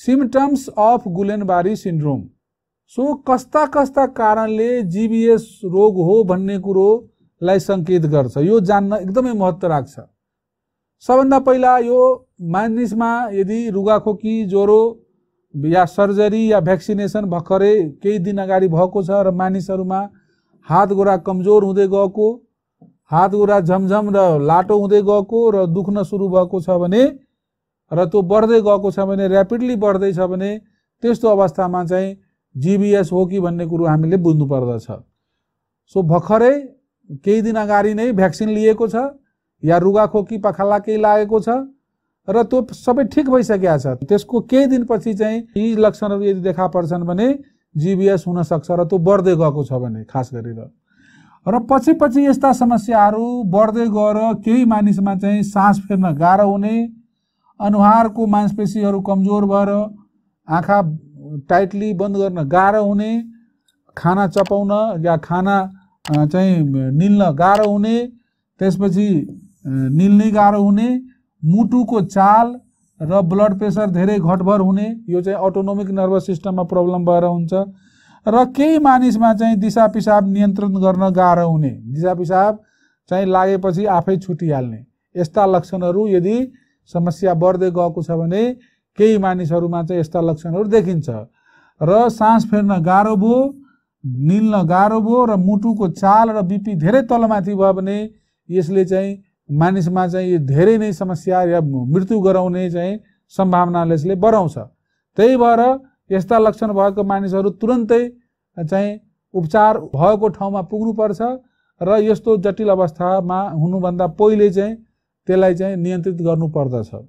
symptoms of Guillain Barre syndrome सो कस्ता कस्ता कारण जीबीएस रोग हो भन्ने कुरोलाई सङ्केत गर्छ यो जान्न एकदमै महत्त्व राख्छ सबभन्दा पहिला यो यदि रुगाखोकी ज्वरो या सर्जरी या भैक्सिनेसन भर्खर कई दिन अगड़ी भएको मानस में हाथ गोडा कमजोर हुँदै गएको हाथ गोडा झमझम र लाटो हुँदै गएको र दुख्न सुरु भएको छ भने र त्यो बढ्दै गएको छ भने ऱ्यापिडली बढ्दैछ भने त्यस्तो अवस्थामा चाहिँ जिबिएस हो कि भन्ने कुरो हामीले बुझ्नु पर्दछ सो भर्खरै केही दिन अगाडि नै भ्याक्सिन लिएको छ या रुगाखोकी पखाला केही लागेको छ र त्यो सबै ठिक भइसकेका छ त्यसको केही दिनपछि चाहिँ यी लक्षणहरू यदि देखा पर्छन् भने जिबिएस हुनसक्छ र त्यो बढ्दै गएको छ भने खास गरेर र पछि पछि यस्ता समस्याहरू बढ्दै गएर केही मानिसमा चाहिँ सास फेर्न गाह्रो हुने को मांसपेशी कमजोर भर आँखा टाइटली बंद कर गा होने खाना चपाउन या खाना चाहिँ निल्न तेस हुने त्यसपछि गा होने हुने को चाल र ब्लड प्रेसर धरें घटभर होने यो ऑटोनोमिक नर्वस सीस्टम में प्रब्लम भर हो रही मानस में चाह दिशा पिशाब नियन्त्रण कर गा होने दिशा चाहे लगे आप छुट्टी हालने यहां लक्षण यदि समस्या बढ्दै गएको छ भने केही मानिसहरूमा चाहिँ यस्ता लक्षणहरू देखिन्छ र सास फेर्न गाह्रो भयो निल्न गाह्रो भयो र मुटुको चाल र बिपी धेरै तलमाथि भयो भने यसले चाहिँ मानिसमा चाहिँ यो धेरै नै समस्या या मृत्यु गराउने चाहिँ सम्भावनाले यसले बढाउँछ त्यही भएर यस्ता लक्षण भएको मानिसहरू तुरन्तै चाहिँ उपचार भएको ठाउँमा पुग्नुपर्छ र यस्तो जटिल अवस्थामा हुनुभन्दा पहिले चाहिँ त्यसलाई चाहिँ नियन्त्रित गर्नुपर्दछ